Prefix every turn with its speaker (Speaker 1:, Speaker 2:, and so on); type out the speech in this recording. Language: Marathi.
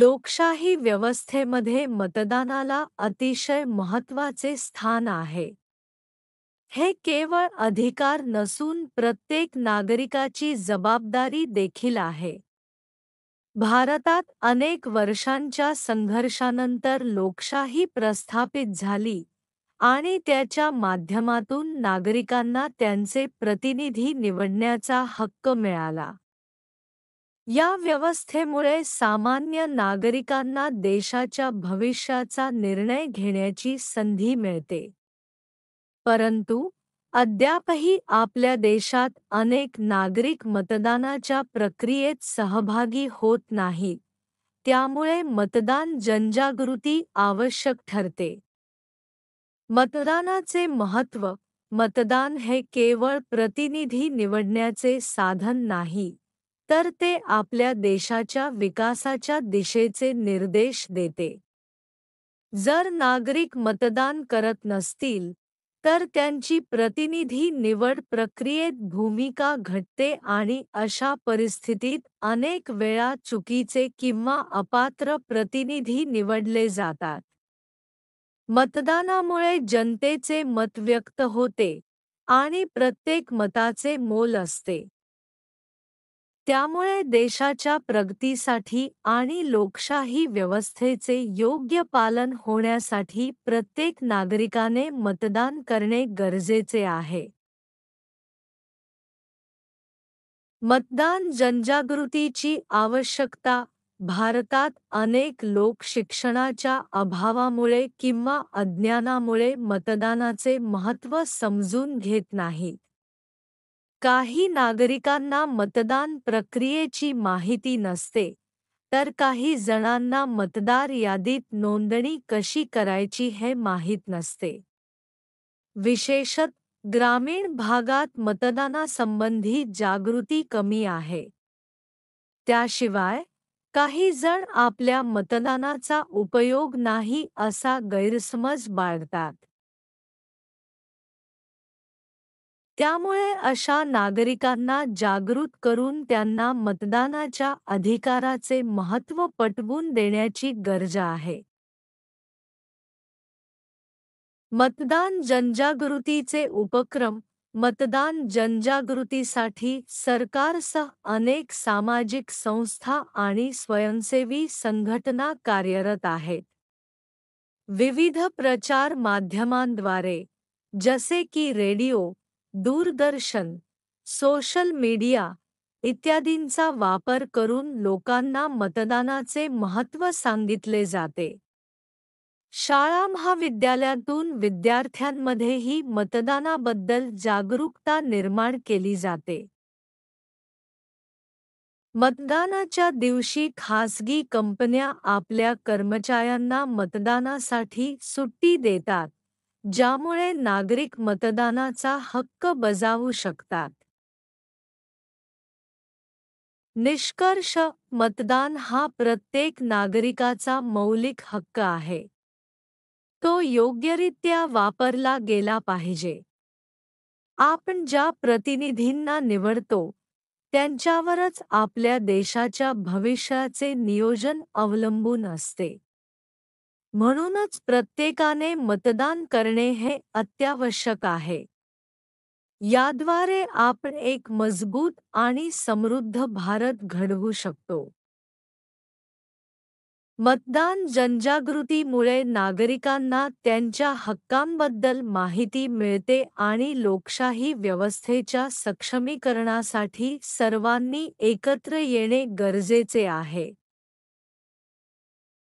Speaker 1: लोकशाही व्यवस्थेमध्ये मतदानाला अतिशय महत्त्वाचे स्थान आहे हे केवळ अधिकार नसून प्रत्येक नागरिकाची जबाबदारी देखील आहे भारतात अनेक वर्षांच्या संघर्षानंतर लोकशाही प्रस्थापित झाली आणि त्याच्या माध्यमातून नागरिकांना त्यांचे प्रतिनिधी निवडण्याचा हक्क मिळाला या व्यवस्थेमुळे सामान्य नागरिकांना देशाच्या भविष्याचा निर्णय घेण्याची संधी मिळते परंतु अद्यापही आपल्या देशात अनेक नागरिक मतदानाच्या प्रक्रियेत सहभागी होत नाहीत त्यामुळे मतदान जनजागृती आवश्यक ठरते मतदानाचे महत्त्व मतदान हे केवळ प्रतिनिधी निवडण्याचे साधन नाही तर ते आपल्या देशाच्या विकासाच्या दिशेचे निर्देश देते जर नागरिक मतदान करत नसतील तर त्यांची प्रतिनिधी निवड प्रक्रियेत भूमिका घटते आणि अशा परिस्थितीत अनेक वेळा चुकीचे किंवा अपात्र प्रतिनिधी निवडले जातात मतदानामुळे जनतेचे मत व्यक्त होते आणि प्रत्येक मताचे मोल असते त्यामुळे देशाच्या प्रगतीसाठी आणि लोकशाही व्यवस्थेचे योग्य पालन होण्यासाठी प्रत्येक नागरिकाने मतदान करणे गरजेचे आहे मतदान जनजागृतीची आवश्यकता भारतात अनेक लोक शिक्षणाच्या अभावामुळे किंवा अज्ञानामुळे मतदानाचे महत्त्व समजून घेत नाहीत काही नागरिकांना मतदान प्रक्रियेची माहिती नसते तर काही जणांना मतदार यादीत नोंदणी कशी करायची हे माहीत नसते विशेषत ग्रामीण भागात मतदानासंबंधी जागृती कमी आहे त्याशिवाय काही जण आपल्या मतदानाचा उपयोग नाही असा गैरसमज बाळगतात त्यामुळे अशा नागरिकांना जागृत करून त्यांना मतदानाच्या अधिकाराचे महत्त्व पटवून देण्याची गरजा आहे मतदान जनजागृतीचे उपक्रम मतदान जनजागृतीसाठी सरकारसह अनेक सामाजिक संस्था आणि स्वयंसेवी संघटना कार्यरत आहेत विविध प्रचार माध्यमांद्वारे जसे की रेडिओ दूरदर्शन सोशल मीडिया इत्यादींचा वापर करून लोकांना मतदानाचे महत्त्व सांगितले जाते शाळा महाविद्यालयातून विद्यार्थ्यांमध्येही मतदानाबद्दल जागरूकता निर्माण केली जाते मतदानाच्या दिवशी खासगी कंपन्या आपल्या कर्मचाऱ्यांना मतदानासाठी सुट्टी देतात ज्यामुळे नागरिक मतदानाचा हक्क बजावू शकतात निष्कर्ष मतदान हा प्रत्येक नागरिकाचा मौलिक हक्क आहे तो योग्यरित्या वापरला गेला पाहिजे आपण ज्या प्रतिनिधींना निवडतो त्यांच्यावरच आपल्या देशाच्या भविष्याचे नियोजन अवलंबून असते म्हणूनच प्रत्येकाने मतदान करणे हे अत्यावश्यक आहे याद्वारे आपण एक मजबूत आणि समृद्ध भारत घडवू शकतो मतदान जनजागृतीमुळे नागरिकांना त्यांच्या हक्कांबद्दल माहिती मिळते आणि लोकशाही व्यवस्थेच्या सक्षमीकरणासाठी सर्वांनी एकत्र येणे गरजेचे आहे